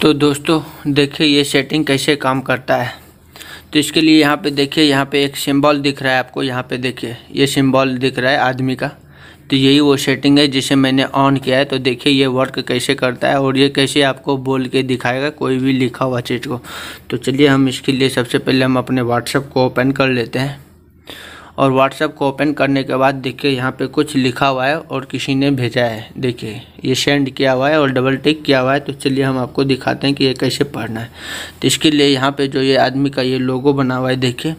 तो दोस्तों देखिए ये सेटिंग कैसे काम करता है तो इसके लिए यहाँ पे देखिए यहाँ पे एक सिंबल दिख रहा है आपको यहाँ पे देखिए ये सिंबल दिख रहा है आदमी का तो यही वो सेटिंग है जिसे मैंने ऑन किया है तो देखिए ये वर्क कैसे करता है और ये कैसे आपको बोल के दिखाएगा कोई भी लिखा हुआ चीज़ को तो चलिए हम इसके लिए सबसे पहले हम अपने व्हाट्सएप को ओपन कर लेते हैं और व्हाट्सएप को ओपन करने के बाद देखिए यहाँ पे कुछ लिखा हुआ है और किसी ने भेजा है देखिए ये सेंड किया हुआ है और डबल टिक किया हुआ है तो चलिए हम आपको दिखाते हैं कि ये कैसे पढ़ना है तो इसके लिए यहाँ पे जो ये आदमी का ये लोगो बना हुआ है देखिए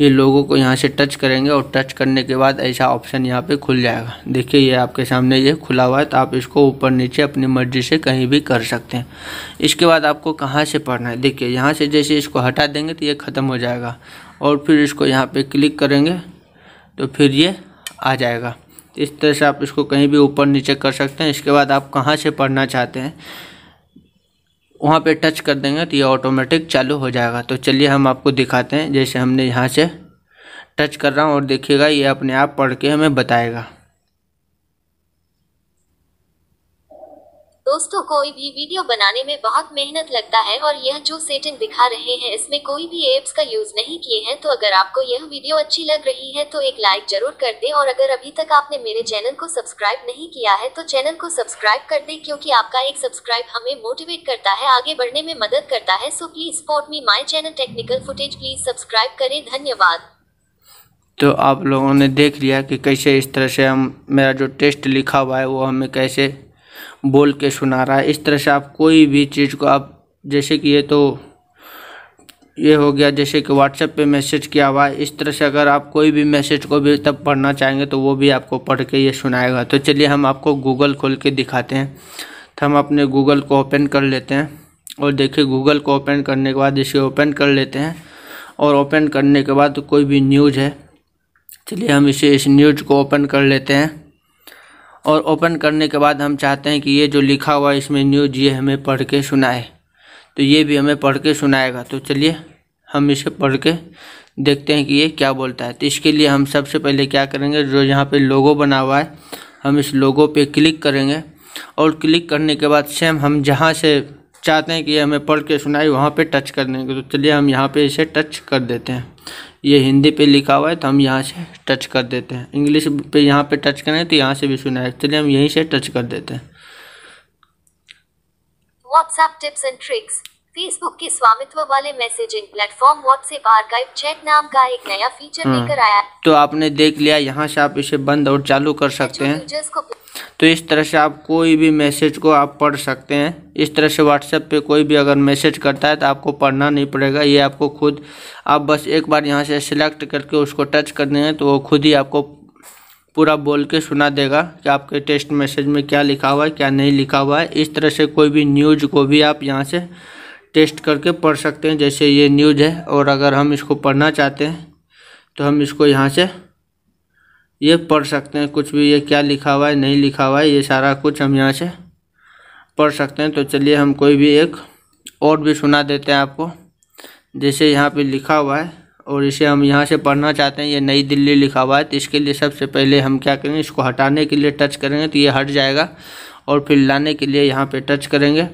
ये लोगों को यहाँ से टच करेंगे और टच करने के बाद ऐसा ऑप्शन यहाँ पे खुल जाएगा देखिए ये आपके सामने ये खुला हुआ है तो आप इसको ऊपर नीचे अपनी मर्जी से कहीं भी कर सकते हैं इसके बाद आपको कहाँ से पढ़ना है देखिए यहाँ से जैसे इसको हटा देंगे तो ये ख़त्म हो जाएगा और फिर इसको यहाँ पे क्लिक करेंगे तो फिर ये आ जाएगा इस तरह से आप इसको कहीं भी ऊपर नीचे कर सकते हैं इसके बाद आप कहाँ से पढ़ना चाहते हैं वहाँ पे टच कर देंगे तो ये ऑटोमेटिक चालू हो जाएगा तो चलिए हम आपको दिखाते हैं जैसे हमने यहाँ से टच कर रहा हूँ और देखिएगा ये अपने आप पढ़ के हमें बताएगा दोस्तों कोई भी वीडियो बनाने में बहुत मेहनत लगता है और यह जो सेटिंग दिखा रहे हैं इसमें कोई भी एप्स का यूज नहीं किए हैं तो अगर आपको यह वीडियो अच्छी लग रही है तो एक लाइक जरूर कर दे और अगर अभी तक आपने मेरे चैनल को सब्सक्राइब नहीं किया है तो चैनल को सब्सक्राइब कर दे क्यूँकी आपका एक सब्सक्राइब हमें मोटिवेट करता है आगे बढ़ने में मदद करता है so please support me my channel technical footage please subscribe करें धन्यवाद तो आप लोगों ने देख लिया कि कैसे इस तरह से हम मेरा जो टेस्ट लिखा हुआ है वो हमें कैसे बोल के सुना रहा है इस तरह से आप कोई भी चीज़ को आप जैसे कि ये तो ये हो गया जैसे कि व्हाट्सएप पे मैसेज किया हुआ है इस तरह से अगर आप कोई भी मैसेज को भी तब पढ़ना चाहेंगे तो वो भी आपको पढ़ के ये सुनाएगा तो चलिए हम आपको गूगल खोल के दिखाते हैं तो हम अपने गूगल को ओपन कर लेते हैं और देखिए गूगल को ओपन करने के बाद इसे ओपन कर लेते हैं और ओपन करने के बाद कोई भी न्यूज़ है चलिए हम इसे इस न्यूज़ को ओपन कर लेते हैं और ओपन करने के बाद हम चाहते हैं कि ये जो लिखा हुआ है इसमें न्यूज ये हमें पढ़ के सुनाए तो ये भी हमें पढ़ के सुनाएगा तो चलिए हम इसे पढ़ के देखते हैं कि ये क्या बोलता है तो इसके लिए हम सबसे पहले क्या करेंगे जो यहाँ पे लोगो बना हुआ है हम इस लोगो पे क्लिक करेंगे और क्लिक करने के बाद सेम हम जहाँ से चाहते हैं कि ये हमें पढ़ के सुनाए वहाँ पे टच कर देंगे तो चलिए हम यहाँ पे इसे टच कर देते हैं ये हिंदी पे लिखा हुआ है तो हम यहाँ से टच कर देते हैं इंग्लिश पे यहाँ पे टच करें तो यहाँ से भी सुना है चलिए हम यहीं से टच कर देते हैं WhatsApp tips and tricks Facebook के स्वामित्व वाले messaging platform WhatsApp archive chat नाम का एक नया फीचर हाँ। लेकर आया तो आपने देख लिया यहाँ से आप इसे बंद और चालू कर सकते हैं तो इस तरह से आप कोई भी मैसेज को आप पढ़ सकते हैं इस तरह से व्हाट्सएप पे कोई भी अगर मैसेज करता है तो आपको पढ़ना नहीं पड़ेगा ये आपको खुद आप बस एक बार यहाँ से सिलेक्ट करके उसको टच कर देंगे तो वो खुद ही आपको पूरा बोल के सुना देगा कि आपके टेस्ट मैसेज में क्या लिखा हुआ है क्या नहीं लिखा हुआ है इस तरह से कोई भी न्यूज़ को भी आप यहाँ से टेस्ट करके पढ़ सकते हैं जैसे ये न्यूज़ है और अगर हम इसको पढ़ना चाहते हैं तो हम इसको यहाँ से ये पढ़ सकते हैं कुछ भी ये क्या लिखा हुआ है नहीं लिखा हुआ है ये सारा कुछ हम यहाँ से पढ़ सकते हैं तो चलिए हम कोई भी एक और भी सुना देते हैं आपको जैसे यहाँ पे लिखा हुआ है और इसे हम यहाँ से पढ़ना चाहते हैं ये नई दिल्ली लिखा हुआ है तो इसके लिए सबसे पहले हम क्या करेंगे इसको हटाने के लिए टच करेंगे तो ये हट जाएगा और फिर लाने के लिए यहाँ पर टच करेंगे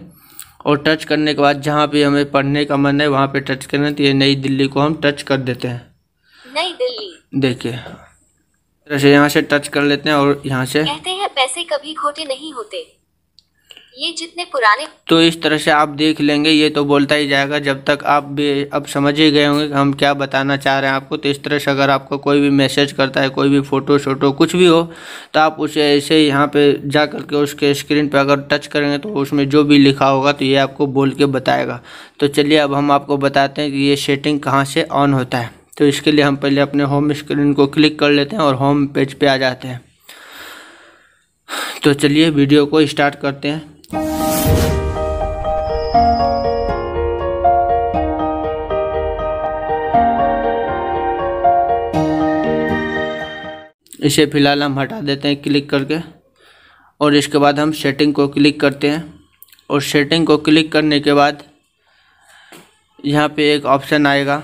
और टच करने के बाद जहाँ भी हमें पढ़ने का मन है वहाँ पर टच करें तो ये नई दिल्ली को हम टच कर देते हैं नई दिल्ली देखिए तरह से यहाँ से टच कर लेते हैं और यहाँ से कहते हैं पैसे कभी खोटे नहीं होते ये जितने पुराने तो इस तरह से आप देख लेंगे ये तो बोलता ही जाएगा जब तक आप भी अब समझ ही गए होंगे कि हम क्या बताना चाह रहे हैं आपको तो इस तरह से अगर आपको कोई भी मैसेज करता है कोई भी फ़ोटो शोटो कुछ भी हो तो आप उसे ऐसे यहाँ पे जा करके उसके स्क्रीन पे अगर टच करेंगे तो उसमें जो भी लिखा होगा तो ये आपको बोल के बताएगा तो चलिए अब हम आपको बताते हैं कि ये सेटिंग कहाँ से ऑन होता है तो इसके लिए हम पहले अपने होम स्क्रीन को क्लिक कर लेते हैं और होम पेज पे आ जाते हैं तो चलिए वीडियो को स्टार्ट करते हैं इसे फ़िलहाल हम हटा देते हैं क्लिक करके और इसके बाद हम सेटिंग को क्लिक करते हैं और सेटिंग को क्लिक करने के बाद यहाँ पे एक ऑप्शन आएगा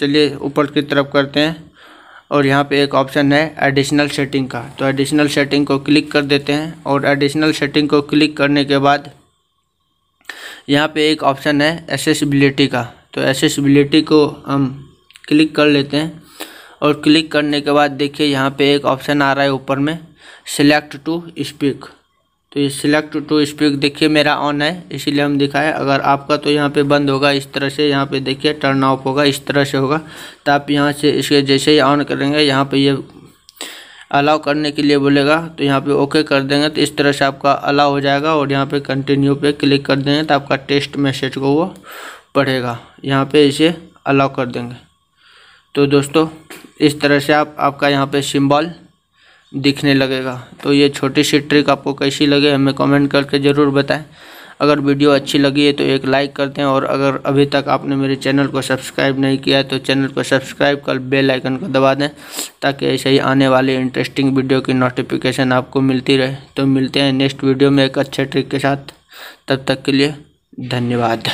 चलिए ऊपर की तरफ करते हैं और यहाँ पे एक ऑप्शन है एडिशनल सेटिंग का तो एडिशनल सेटिंग को क्लिक कर देते हैं और एडिशनल सेटिंग को क्लिक करने के बाद यहाँ पे एक ऑप्शन है एसेसिबिलिटी का तो एसेसिबिलिटी को हम क्लिक कर लेते हैं और क्लिक करने के बाद देखिए यहाँ पे एक ऑप्शन आ रहा है ऊपर में सेलेक्ट टू स्पीक तो ये सिलेक्ट टू स्पीक देखिए मेरा ऑन है इसीलिए हम दिखाए अगर आपका तो यहाँ पे बंद होगा इस तरह से यहाँ पे देखिए टर्न ऑफ होगा इस तरह से होगा तो आप यहाँ से इसके जैसे ही ऑन करेंगे यहाँ पे ये अलाउ करने के लिए बोलेगा तो यहाँ पे ओके कर देंगे तो इस तरह से आपका अलाउ हो जाएगा और यहाँ पर कंटिन्यू पर क्लिक कर देंगे तो आपका टेस्ट मैसेज को वो पढ़ेगा यहाँ पर इसे अलाउ कर देंगे तो दोस्तों इस तरह से आप आपका यहाँ पर सिम्बॉल दिखने लगेगा तो ये छोटी सी ट्रिक आपको कैसी लगे हमें कमेंट करके ज़रूर बताएं अगर वीडियो अच्छी लगी है तो एक लाइक कर दें और अगर अभी तक आपने मेरे चैनल को सब्सक्राइब नहीं किया है तो चैनल को सब्सक्राइब कर बेल आइकन को दबा दें ताकि ऐसे ही आने वाली इंटरेस्टिंग वीडियो की नोटिफिकेशन आपको मिलती रहे तो मिलते हैं नेक्स्ट वीडियो में एक अच्छे ट्रिक के साथ तब तक के लिए धन्यवाद